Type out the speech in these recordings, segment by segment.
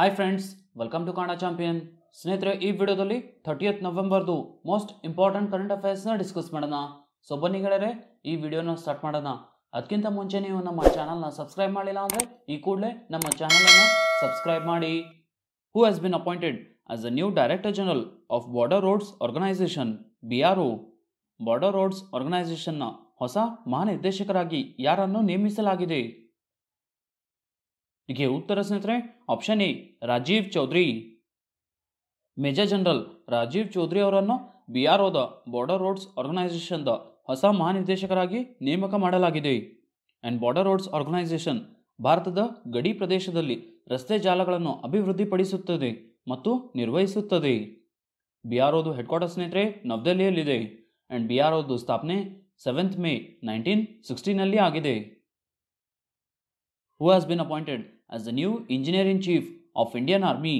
hi friends welcome to Kannada champion ಸ್ನೇಹಿತರೆ ಈ ವಿಡಿಯೋದಲ್ಲಿ ಥರ್ಟಿಯತ್ ನವೆಂಬರ್ದು ಮೋಸ್ಟ್ ಇಂಪಾರ್ಟೆಂಟ್ ಕರೆಂಟ್ ಅಫೇರ್ಸ್ನ ಡಿಸ್ಕಸ್ ಮಾಡೋಣ ಸೊ ಬನ್ನಿ ಗೆಳೆಯರೆ ಈ ವಿಡಿಯೋನ ಸ್ಟಾರ್ಟ್ ಮಾಡೋಣ ಅದಕ್ಕಿಂತ ಮುಂಚೆ ನೀವು ನಮ್ಮ ಚಾನಲ್ನ ಸಬ್ಸ್ಕ್ರೈಬ್ ಮಾಡಿಲ್ಲ ಅಂದರೆ ಈ ಕೂಡಲೇ ನಮ್ಮ ಚಾನಲನ್ನು ಸಬ್ಸ್ಕ್ರೈಬ್ ಮಾಡಿ who has been appointed as a new director general of border roads organization B R O border roads ಆರ್ಗನೈಸೇಷನ್ನ ಹೊಸ ಮಹಾನಿರ್ದೇಶಕರಾಗಿ ಯಾರನ್ನು ನೇಮಿಸಲಾಗಿದೆ ಹೀಗೆ ಉತ್ತರ ಸ್ನೇಹಿತರೆ option A Rajeev Chaudhary major general Rajeev Chaudhary ಅವರನ್ನು ಬಿ ಆರ್ ಒದ ಬಾರ್ಡರ್ ರೋಡ್ಸ್ ಆರ್ಗನೈಸೇಷನ್ದ ಹೊಸ ಮಹಾನಿರ್ದೇಶಕರಾಗಿ ನೇಮಕ ಮಾಡಲಾಗಿದೆ ಆ್ಯಂಡ್ ಬಾರ್ಡರ್ ರೋಡ್ಸ್ ಆರ್ಗನೈಸೇಷನ್ ಭಾರತದ ಗಡಿ ಪ್ರದೇಶದಲ್ಲಿ ರಸ್ತೆ ಜಾಲಗಳನ್ನು ಅಭಿವೃದ್ಧಿಪಡಿಸುತ್ತದೆ ಮತ್ತು ನಿರ್ವಹಿಸುತ್ತದೆ ಬಿ ಆರ್ ಒದು ಹೆಡ್ ಕ್ವಾರ್ಟರ್ ಸ್ನೇಹಿತರೆ ನವದೆಹಲಿಯಲ್ಲಿದೆ ಆ್ಯಂಡ್ ಬಿ ಆರ್ ಒದು ಸ್ಥಾಪನೆ ಸೆವೆಂತ್ ಮೇ ನೈನ್ಟೀನ್ ಸಿಕ್ಸ್ಟೀನಲ್ಲಿ ಆಗಿದೆ who has been appointed as the new engineer in chief of Indian army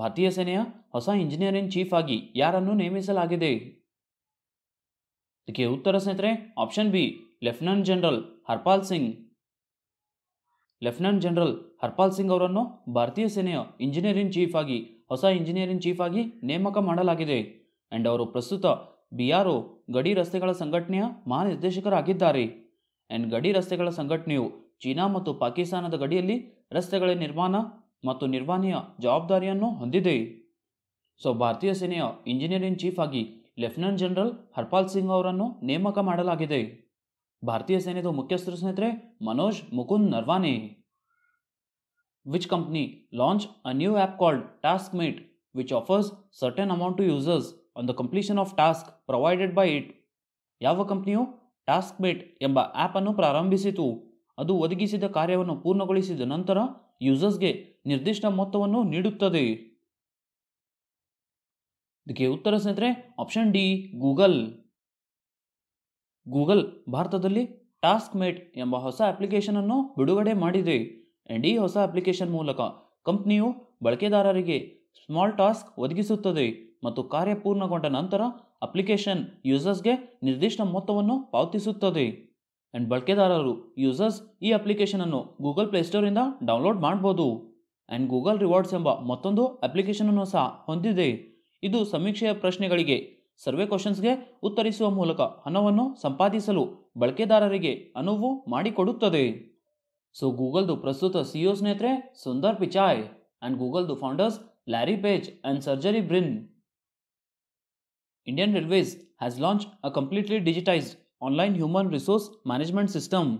ಭಾರತೀಯ ಸೇನೆಯ ಹೊಸ ಇಂಜಿನಿಯರ್ ಇನ್ ಚೀಫ್ ಆಗಿ ಯಾರನ್ನು ನೇಮಿಸಲಾಗಿದೆ ಇದಕ್ಕೆ ಉತ್ತರ ಸ್ನೇಹಿತರೆ option B lieutenant general Harpal Singh lieutenant general Harpal Singh ಅವರನ್ನು ಭಾರತೀಯ ಸೇನೆಯ ಇಂಜಿನಿಯರ್ ಇನ್ ಚೀಫ್ ಆಗಿ ಹೊಸ ಇಂಜಿನಿಯರ್ ಇನ್ ಚೀಫ್ ಆಗಿ ನೇಮಕ ಮಾಡಲಾಗಿದೆ ಅಂಡ್ ಅವರು ಪ್ರಸ್ತುತ ಬಿ ಆರ್ ಗಡಿ ರಸ್ತೆಗಳ ಸಂಘಟನೆಯ ಮಹಾನಿರ್ದೇಶಕರಾಗಿದ್ದಾರೆ ಆ್ಯಂಡ್ ಗಡಿ ರಸ್ತೆಗಳ ಸಂಘಟನೆಯು ಚೀನಾ ಮತ್ತು ಪಾಕಿಸ್ತಾನದ ಗಡಿಯಲ್ಲಿ ರಸ್ತೆಗಳ ನಿರ್ಮಾಣ ಮತ್ತು ನಿರ್ವಹಣೆಯ ಜವಾಬ್ದಾರಿಯನ್ನು ಹೊಂದಿದೆ ಸೊ ಭಾರತೀಯ ಸೇನೆಯ ಇಂಜಿನಿಯರಿಂಗ್ ಇನ್ ಚೀಫ್ ಆಗಿ ಲೆಫ್ಟಿನೆಂಟ್ ಜನರಲ್ ಹರ್ಪಾಲ್ ಸಿಂಗ್ ಅವರನ್ನು ನೇಮಕ ಮಾಡಲಾಗಿದೆ ಭಾರತೀಯ ಸೇನೆಯ ಮುಖ್ಯಸ್ಥರ ಸ್ನೇಹಿತರೆ Manoj Mukund Naravane which company launch a new app called task mate which offers certain amount to users on the completion of task provided by it ಯಾವ ಕಂಪ್ನಿಯು ಟಾಸ್ಕ್ ಮೇಟ್ ಎಂಬ ಆ್ಯಪನ್ನು ಅನ್ನು ಪ್ರಾರಂಭಿಸಿತು ಅದು ಒದಗಿಸಿದ ಕಾರ್ಯವನ್ನು ಪೂರ್ಣಗೊಳಿಸಿದ ನಂತರ ಯೂಸರ್ಸ್ಗೆ ನಿರ್ದಿಷ್ಟ ಮೊತ್ತವನ್ನು ನೀಡುತ್ತದೆ ಇದಕ್ಕೆ ಉತ್ತರ ಸ್ನೇಹಿತರೆ ಆಪ್ಷನ್ ಡಿ ಗೂಗಲ್ ಗೂಗಲ್ ಭಾರತದಲ್ಲಿ ಟಾಸ್ಕ್ ಮೇಟ್ ಎಂಬ ಹೊಸ ಅಪ್ಲಿಕೇಶನ್ ಅನ್ನು ಬಿಡುಗಡೆ ಮಾಡಿದೆ ಅಂಡ್ ಈ ಹೊಸ ಅಪ್ಲಿಕೇಶನ್ ಮೂಲಕ ಕಂಪ್ನಿಯು ಬಳಕೆದಾರರಿಗೆ ಸ್ಮಾಲ್ ಟಾಸ್ಕ್ ಒದಗಿಸುತ್ತದೆ ಮತ್ತು ಕಾರ್ಯ ಪೂರ್ಣಗೊಂಡ ನಂತರ ಅಪ್ಲಿಕೇಶನ್ ಯೂಸರ್ಸ್ಗೆ ನಿರ್ದಿಷ್ಟ ಮೊತ್ತವನ್ನು ಪಾವತಿಸುತ್ತದೆ ಆ್ಯಂಡ್ ಬಳಕೆದಾರರು ಯೂಸರ್ಸ್ ಈ ಅಪ್ಲಿಕೇಶನನ್ನು ಗೂಗಲ್ ಪ್ಲೇಸ್ಟೋರಿಂದ ಡೌನ್ಲೋಡ್ ಮಾಡ್ಬೋದು ಆ್ಯಂಡ್ ಗೂಗಲ್ ರಿವಾರ್ಡ್ಸ್ ಎಂಬ ಮತ್ತೊಂದು ಅಪ್ಲಿಕೇಶನನ್ನು ಸಹ ಹೊಂದಿದೆ ಇದು ಸಮೀಕ್ಷೆಯ ಪ್ರಶ್ನೆಗಳಿಗೆ ಸರ್ವೆ ಕ್ವಶನ್ಸ್ಗೆ ಉತ್ತರಿಸುವ ಮೂಲಕ ಹಣವನ್ನು ಸಂಪಾದಿಸಲು ಬಳಕೆದಾರರಿಗೆ ಅನುವು ಮಾಡಿಕೊಡುತ್ತದೆ ಸೊ ಗೂಗಲ್ದು ಪ್ರಸ್ತುತ ಸಿಇಒ e ಸ್ನೇಹಿತರೆ ಸುಂದರ್ ಪಿಚಾಯ್ ಆ್ಯಂಡ್ ಗೂಗಲ್ದು founders Larry Page and Sergey Brin Indian Railways has launch a completely digitized online human Resource management system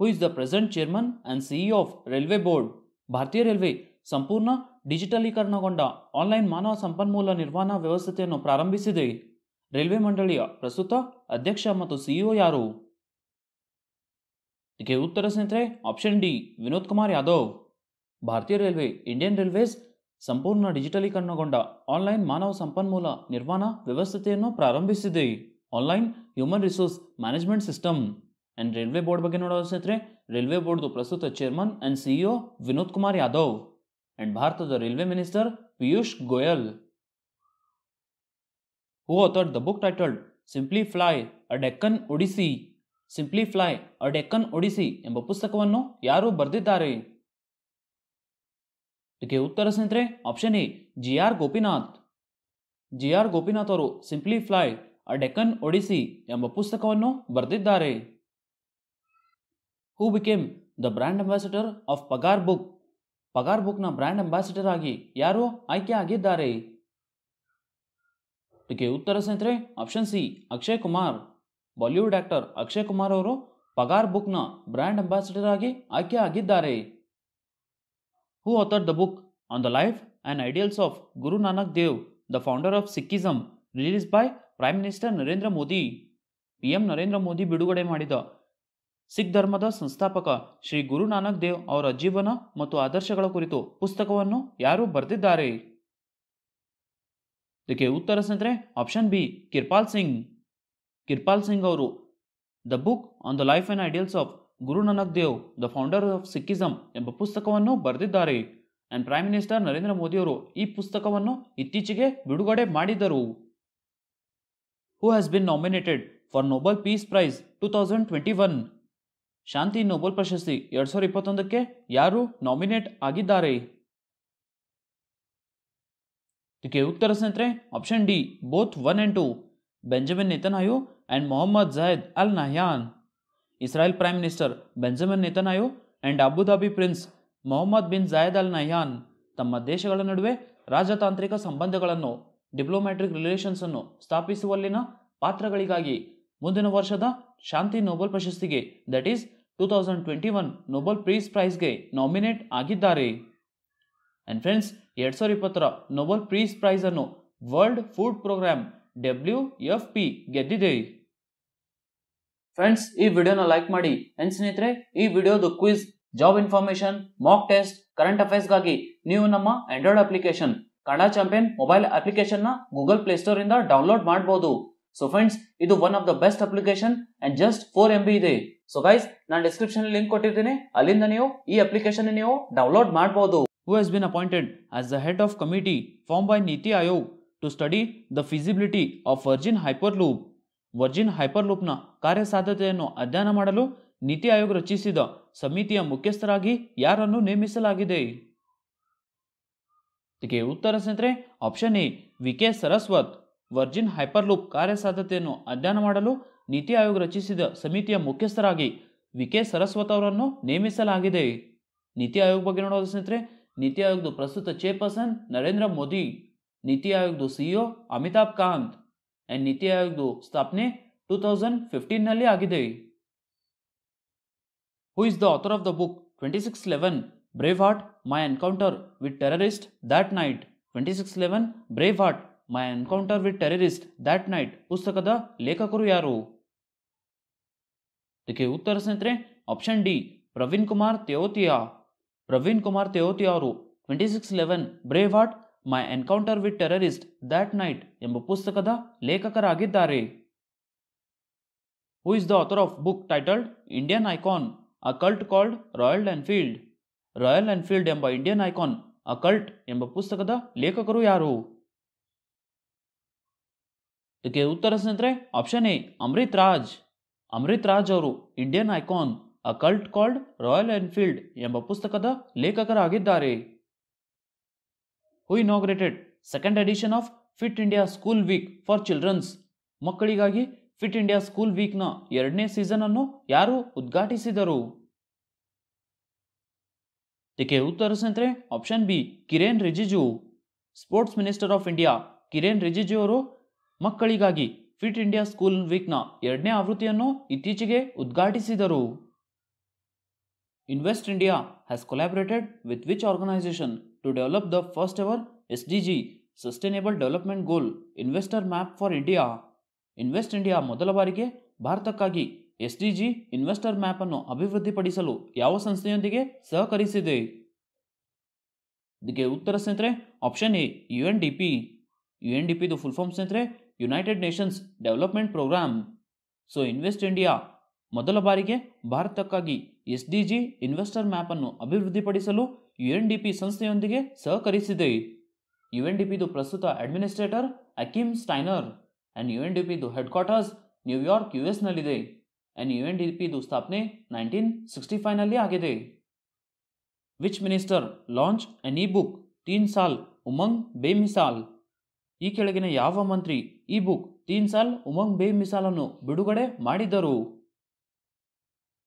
who is the present chairman and CEO of Railway board ಭಾರತೀಯ railway ಸಂಪೂರ್ಣ ಡಿಜಿಟಲೀಕರಣಗೊಂಡ online ಮಾನವ ಸಂಪನ್ಮೂಲ ನಿರ್ವಹಣಾ ವ್ಯವಸ್ಥೆಯನ್ನು ಪ್ರಾರಂಭಿಸಿದೆ railway ಮಂಡಳಿಯ ಪ್ರಸ್ತುತ ಅಧ್ಯಕ್ಷ ಮತ್ತು ಸಿಇಒ e ಯಾರು ಇದಕ್ಕೆ ಉತ್ತರ ಸ್ನೇಹಿತರೆ ಆಪ್ಷನ್ ಡಿ ವಿನೋದ್ ಕುಮಾರ್ ಯಾದವ್ ಭಾರತೀಯ ರೈಲ್ವೆ ಇಂಡಿಯನ್ ರೈಲ್ವೇಸ್ ಸಂಪೂರ್ಣ ಡಿಜಿಟಲೀಕರಣಗೊಂಡ ಆನ್ಲೈನ್ ಮಾನವ ಸಂಪನ್ಮೂಲ ನಿರ್ವಹಣಾ ವ್ಯವಸ್ಥೆಯನ್ನು ಪ್ರಾರಂಭಿಸಿದೆ online human resource management system and railway board ಬಗ್ಗೆ ಸ್ನೇಹಿತರೆ ರೈಲ್ವೆ ಬೋರ್ಡ್ದು ಪ್ರಸ್ತುತ chairman and CEO Vinod Kumar Yadav and ಭಾರತದ railway minister Piyush Goyal who authored the book titled simply fly a Deccan odyssey simply fly a Deccan odyssey ಎಂಬ ಪುಸ್ತಕವನ್ನು ಯಾರು ಬರೆದಿದ್ದಾರೆ ಇದಕ್ಕೆ ಉತ್ತರ ಸ್ನೇಹಿತರೆ option A G R Gopinath G R Gopinath ಅವರು simply fly a Deccan odyssey ಎಂಬ ಪುಸ್ತಕವನ್ನು ಬರೆದಿದ್ದಾರೆ who became the brand ambassador of Pagar book Pagar ಬುಕ್ನ ಬ್ರ್ಯಾಂಡ್ ಅಂಬಾಸಿಡರ್ ಆಗಿ ಯಾರು ಆಯ್ಕೆ ಆಗಿದ್ದಾರೆ ಇದಕ್ಕೆ ಉತ್ತರ ಸ್ನೇಹಿತರೆ option C Akshay Kumar Bollywood actor Akshay Kumar ಅವರು ಪಗಾರ್ ಬುಕ್ನ ಬ್ರ್ಯಾಂಡ್ ಅಂಬಾಸಿಡರ್ ಆಗಿ ಆಯ್ಕೆ ಆಗಿದ್ದಾರೆ who author the book on the life and ideals of Guru Nanak Dev the founder of Sikhism release by prime minister Narendra Modi P M Narendra Modi ಬಿಡುಗಡೆ ಮಾಡಿದ ಸಿಖ್ ಧರ್ಮದ ಸಂಸ್ಥಾಪಕ ಶ್ರೀ ಗುರು ನಾನಕ್ ದೇವ್ ಅವರ ಜೀವನ ಮತ್ತು ಆದರ್ಶಗಳ ಕುರಿತು ಪುಸ್ತಕವನ್ನು ಯಾರು ಬರೆದಿದ್ದಾರೆ ಇದಕ್ಕೆ ಉತ್ತರ ಸ್ನೇಹಿತರೆ ಆಪ್ಷನ್ ಬಿ ಕಿರ್ಪಾಲ್ ಸಿಂಗ್ ಕಿರ್ಪಾಲ್ ಸಿಂಗ್ ಅವರು the book on the life and ideals of Guru Nanak Dev the founder of Sikhism ಎಂಬ ಪುಸ್ತಕವನ್ನು ಬರೆದಿದ್ದಾರೆ ಅಂಡ್ ಪ್ರೈಮ್ ಮಿನಿಸ್ಟರ್ ನರೇಂದ್ರ ಮೋದಿಯವರು ಈ ಪುಸ್ತಕವನ್ನು ಇತ್ತೀಚೆಗೆ ಬಿಡುಗಡೆ ಮಾಡಿದ್ದರು who has been nominated for Nobel Peace Prize 2021 ಶಾಂತಿ ನೊಬೆಲ್ ಪ್ರಶಸ್ತಿ ಎರಡ್ ಸಾವಿರದ ಇಪ್ಪತ್ತೊಂದಕ್ಕೆ ಯಾರು ನಾಮಿನೇಟ್ ಆಗಿದ್ದಾರೆ ಇದಕ್ಕೆ ಉತ್ತರ ಸ್ನೇಹಿತರೆ option D both one and two Benjamin Netanyahu and Mohammed Zayed Al Nahyan Israel prime minister Benjamin Netanyahu and Abu Dhabi prince Mohammed bin Zayed Al Nahyan ತಮ್ಮ ದೇಶಗಳ ನಡುವೆ ರಾಜತಾಂತ್ರಿಕ ಸಂಬಂಧಗಳನ್ನು ಡಿಪ್ಲೊಮ್ಯಾಟ್ರಿಕ್ ರಿಲೇಷನ್ಸ್ ಅನ್ನು ಸ್ಥಾಪಿಸುವಲ್ಲಿನ ಪಾತ್ರಗಳಿಗಾಗಿ ಮುಂದಿನ ವರ್ಷದ ಶಾಂತಿ ನೊಬೆಲ್ ಪ್ರಶಸ್ತಿಗೆ that is two thousand twenty one Nobel peace ಪ್ರೈಸ್ಗೆ ನಾಮಿನೇಟ್ ಆಗಿದ್ದಾರೆ ಆ್ಯಂಡ್ ಫ್ರೆಂಡ್ಸ್ ಎರಡು ಸಾವಿರದ ಇಪ್ಪತ್ತರ ನೊಬೆಲ್ ಪ್ರೀಸ್ ಪ್ರೈಸ್ ಅನ್ನು world food programme W F P ಗೆದ್ದಿದೆ ಫ್ರೆಂಡ್ಸ್ ಈ ವಿಡಿಯೋನ ಲೈಕ್ ಮಾಡಿ ಅಂಡ್ ಸ್ನೇಹಿತರೆ ಈ ವಿಡಿಯೋದು quiz job information mock test current ಅಫೇರ್ಸ್ಗಾಗಿ ನೀವು ನಮ್ಮ ಆಂಡ್ರಾಯ್ಡ್ ಅಪ್ಲಿಕೇಶನ್ ಕಣಾ ಚಾಂಪಿಯನ್ ಮೊಬೈಲ್ ಅಪ್ಲಿಕೇಶನ್ ನ ಗೂಗಲ್ ಪ್ಲೇ ಸ್ಟೋರ್ ಇಂದ ಡೌನ್ಲೋಡ್ ಮಾಡಬಹುದು ಸೊ ಫ್ರೆಂಡ್ಸ್ ಇದು one of the best application and just four M B ಇದೆ ಸೊ ಗೈಸ್ ನಾನು ಡಿಸ್ಕ್ರಿಪ್ಷನ್ ಲಿಂಕ್ ಕೊಟ್ಟಿರ್ತೀನಿ ಅಲ್ಲಿಂದ ನೀವು ಈ ಅಪ್ಲಿಕೇಶನ್ ನೀವು ಡೌನ್ಲೋಡ್ ಮಾಡಬಹುದು who has been appointed as the head of committee form by NITI Aayog to study the feasibility of Virgin Hyperloop Virgin ಹೈಪರ್ ಲೂಪ್ನ ಕಾರ್ಯಸಾಧ್ಯತೆಯನ್ನು ಅಧ್ಯಯನ ಮಾಡಲು ನೀತಿ ಆಯೋಗ ರಚಿಸಿದ ಸಮಿತಿಯ ಮುಖ್ಯಸ್ಥರಾಗಿ ಯಾರನ್ನು ನೇಮಿಸಲಾಗಿದೆ ಇದಕ್ಕೆ ಉತ್ತರ ಸ್ನೇಹಿತರೆ option A V K Saraswat Virgin Hyperloop ಕಾರ್ಯಸಾಧ್ಯತೆಯನ್ನು ಅಧ್ಯಯನ ಮಾಡಲು ನೀತಿ ಆಯೋಗ ರಚಿಸಿದ ಸಮಿತಿಯ ಮುಖ್ಯಸ್ಥರಾಗಿ ವಿ ಕೆ ಸರಸ್ವತ್ ಅವರನ್ನು ನೇಮಿಸಲಾಗಿದೆ ನೀತಿ ಆಯೋಗ ಬಗ್ಗೆ ನೋಡೋದು ಸ್ನೇಹಿತರೆ ನೀತಿ ಆಯೋಗದ ಪ್ರಸ್ತುತ ಚೇರ್ಪರ್ಸನ್ ನರೇಂದ್ರ ಮೋದಿ ನೀತಿ ಆಯೋಗದ CEO e Amitabh Kant and NITI ಆಯೋಗದ ಸ್ಥಾಪನೆ ಟೂ ತೌಸಂಡ್ ಫಿಫ್ಟೀನ್ನಲ್ಲಿ ಆಗಿದೆ who is the author of the book twenty six eleven braveheart my encounter terrorist that night twenty six eleven brave braveheart my encounter with terrorist that night ಪುಸ್ತಕದ ಲೇಖಕರು ಯಾರು ಇದಕ್ಕೆ ಉತ್ತರ ಸ್ನೇಹಿತರೆ ಆಪ್ಷನ್ ಡಿ ಪ್ರವೀಣ್ ಕುಮಾರ್ ತೆಯೋತಿಯಾ ಪ್ರವೀಣ್ ಕುಮಾರ್ ತೆಯೋತಿಯಾ ಅವರು twenty six eleven braveheart my encounter with terrorist that night ಎಂಬ ಪುಸ್ತಕದ ಲೇಖಕರಾಗಿದ್ದಾರೆ who is the author of book titled Indian icon a cult called Royal Enfield Royal Enfield ಎಂಬ ಇಂಡಿಯನ್ ಐಕಾನ್ ಅಕಲ್ಟ್ ಎಂಬ ಪುಸ್ತಕದ ಲೇಖಕರು ಯಾರು ಇದಕ್ಕೆ ಉತ್ತರ ಸ್ನೇಹಿತರೆ ಆಪ್ಷನ್ ಎ ಅಮೃತ್ ರಾಜ್ ಅಮೃತ್ ರಾಜ್ ಅವರು Indian icon a cult called Royal Enfield ಎಂಬ ಪುಸ್ತಕದ ಲೇಖಕರಾಗಿದ್ದಾರೆ who inaugurated second edition of Fit India School Week for childrens ಮಕ್ಕಳಿಗಾಗಿ ಫಿಟ್ ಇಂಡಿಯಾ ಸ್ಕೂಲ್ ವೀಕ್ನ ಎರಡನೇ ಸೀಸನ್ ಅನ್ನು ಯಾರು ಉದ್ಘಾಟಿಸಿದರು ಇದಕ್ಕೆ ಉತ್ತರ ಸ್ನೇಹಿತರೆ option B Kiren Rijiju sports minister of India Kiren Rijiju ಅವರು ಮಕ್ಕಳಿಗಾಗಿ ಫಿಟ್ ಇಂಡಿಯಾ ಸ್ಕೂಲ್ ವೀಕ್ನ ಎರಡನೇ ಆವೃತ್ತಿಯನ್ನು ಇತ್ತೀಚೆಗೆ ಉದ್ಘಾಟಿಸಿದರು Invest India has collaborated with which organisation to develop the first ever S D G sustainable development goal investor map for India Invest India ಮೊದಲ ಬಾರಿಗೆ ಭಾರತಕ್ಕಾಗಿ ಎಸ್ ಡಿ ಜಿ ಇನ್ವೆಸ್ಟರ್ ಮ್ಯಾಪನ್ನು ಅಭಿವೃದ್ಧಿಪಡಿಸಲು ಯಾವ ಸಂಸ್ಥೆಯೊಂದಿಗೆ ಸಹಕರಿಸಿದೆ ಇದಕ್ಕೆ ಉತ್ತರ ಸ್ನೇಹಿತರೆ option A U N D P U N D ಪಿದು ಫುಲ್ ಫಾರ್ಮ್ ಸ್ನೇಹಿತರೆ United Nations Development Programme so Invest India ಮೊದಲ ಬಾರಿಗೆ ಭಾರತಕ್ಕಾಗಿ ಎಸ್ ಡಿ ಜಿ ಇನ್ವೆಸ್ಟರ್ ಮ್ಯಾಪನ್ನು ಅಭಿವೃದ್ಧಿಪಡಿಸಲು ಯು ಎನ್ ಡಿ ಪಿ ಸಂಸ್ಥೆಯೊಂದಿಗೆ ಸಹಕರಿಸಿದೆ ಯು ಎನ್ ಡಿ ಪಿದು ಪ್ರಸ್ತುತ administrator Achim Steiner and U N D ಪಿದು ಹೆಡ್ ಕ್ವಾರ್ಟರ್ಸ್ ನ್ಯೂಯಾರ್ಕ್ ಯು ಎಸ್ನಲ್ಲಿದೆ and U N D UNDP ಸ್ಥಾಪನೆ ನೈನ್ಟೀನ್ ಸಿಕ್ಸ್ಟಿ ಫೈವ್ನಲ್ಲಿ ಆಗಿದೆ which minister launch an e book Teen Saal Umang ಬೇಮಿಸಾಲ್ ಈ ಕೆಳಗಿನ ಯಾವ ಮಂತ್ರಿ ಈ ಬುಕ್ ತೀನ್ ಸಾಲ್ ಉಮಂಗ್ ಬೇಮಿಸಾಲ್ ಅನ್ನು ಬಿಡುಗಡೆ ಮಾಡಿದ್ದರು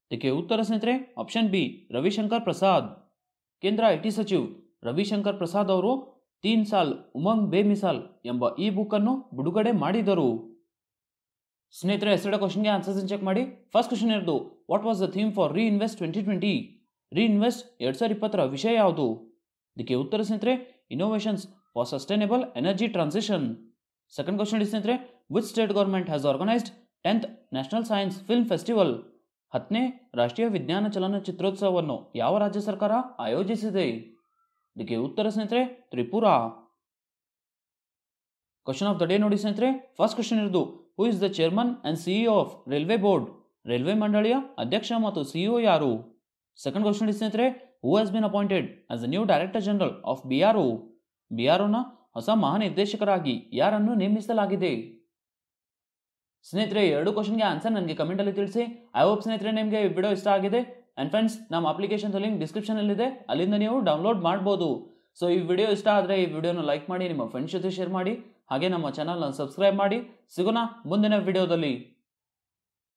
ಇದಕ್ಕೆ ಉತ್ತರ ಸ್ನೇಹಿತರೆ ಆಪ್ಷನ್ ಬಿ ರವಿಶಂಕರ್ ಪ್ರಸಾದ್ ಕೇಂದ್ರ ಐ ಟಿ ಸಚಿವ್ ರವಿಶಂಕರ್ ಪ್ರಸಾದ್ ಅವರು ತೀನ್ ಸಾಲ್ ಉಮಂಗ್ ಬೇಮಿಸಾಲ್ ಎಂಬ ಈ ಬುಕ್ ಅನ್ನು ಬಿಡುಗಡೆ ಮಾಡಿದರು ಸ್ನೇಹಿತರೆ ಎಸ್ಟರ್ಡೆ ಕ್ವಶನ್ಗೆ ಆನ್ಸರ್ಸ್ ಚೆಕ್ ಮಾಡಿ ಫಸ್ಟ್ ಕ್ವಶನ್ ಇರೋದು what was the theme for re invest twenty twenty re invest ಎರಡು ಸಾವಿರ ಇಪ್ಪತ್ತರ ವಿಷಯ ಯಾವುದು ಇದಕ್ಕೆ ಉತ್ತರ ಸ್ನೇಹಿತರೆ innovations for sustainable energy transition second question ಇದೆ ಸ್ನೇಹಿತರೆ which state government has organised tenth national science film festival ಹತ್ತನೇ ರಾಷ್ಟ್ರೀಯ ವಿಜ್ಞಾನ ಚಲನಚಿತ್ರೋತ್ಸವವನ್ನು ಯಾವ ರಾಜ್ಯ ಸರ್ಕಾರ ಆಯೋಜಿಸಿದೆ ಇದಕ್ಕೆ ಉತ್ತರ ಸ್ನೇಹಿತರೆ Tripura question of the day ನೋಡಿ ಸ್ನೇಹಿತರೆ ಫಸ್ಟ್ ಕ್ವಶನ್ ಇರೋದು who is the chairman and CEO of railway board railway ಮಂಡಳಿಯ ಅಧ್ಯಕ್ಷ ಮತ್ತು ಸಿಇಒ e ಯಾರು ಸೆಕೆಂಡ್ ಕ್ವಶನ್ ಸ್ನೇಹಿತರೆ who has been appointed as the new director general of B R O B R ಒನ ಹೊಸ ಮಹಾನಿರ್ದೇಶಕರಾಗಿ ಯಾರನ್ನು ನೇಮಿಸಲಾಗಿದೆ ಸ್ನೇಹಿತರೆ ಎರಡು ಕ್ವಶನ್ಗೆ ಆನ್ಸರ್ ನನಗೆ ಕಮೆಂಟಲ್ಲಿ ತಿಳಿಸಿ ಐ ಹೋಪ್ ಸ್ನೇಹಿತರೆ ನಿಮಗೆ ವಿಡಿಯೋ ಇಷ್ಟ ಆಗಿದೆ ಆ್ಯಂಡ್ ಫ್ರೆಂಡ್ಸ್ ನಮ್ಮ ಅಪ್ಲಿಕೇಶನ್ ಲಿಂಕ್ ಡಿಸ್ಕ್ರಿಪ್ಷನಲ್ಲಿದೆ ಅಲ್ಲಿಂದ ನೀವು ಡೌನ್ಲೋಡ್ ಮಾಡ್ಬೋದು ಸೊ ಈ ವಿಡಿಯೋ ಇಷ್ಟ ಆದರೆ ಈ ವಿಡಿಯೋನ ಲೈಕ್ ಮಾಡಿ ನಿಮ್ಮ ಫ್ರೆಂಡ್ಸ್ ಜೊತೆ ಶೇರ್ ಮಾಡಿ ಹಾಗೆ ನಮ್ಮ ಚಾನಲ್ನ ಸಬ್ಸ್ಕ್ರೈಬ್ ಮಾಡಿ ಸಿಗೋಣ ಮುಂದಿನ ವಿಡಿಯೋದಲ್ಲಿ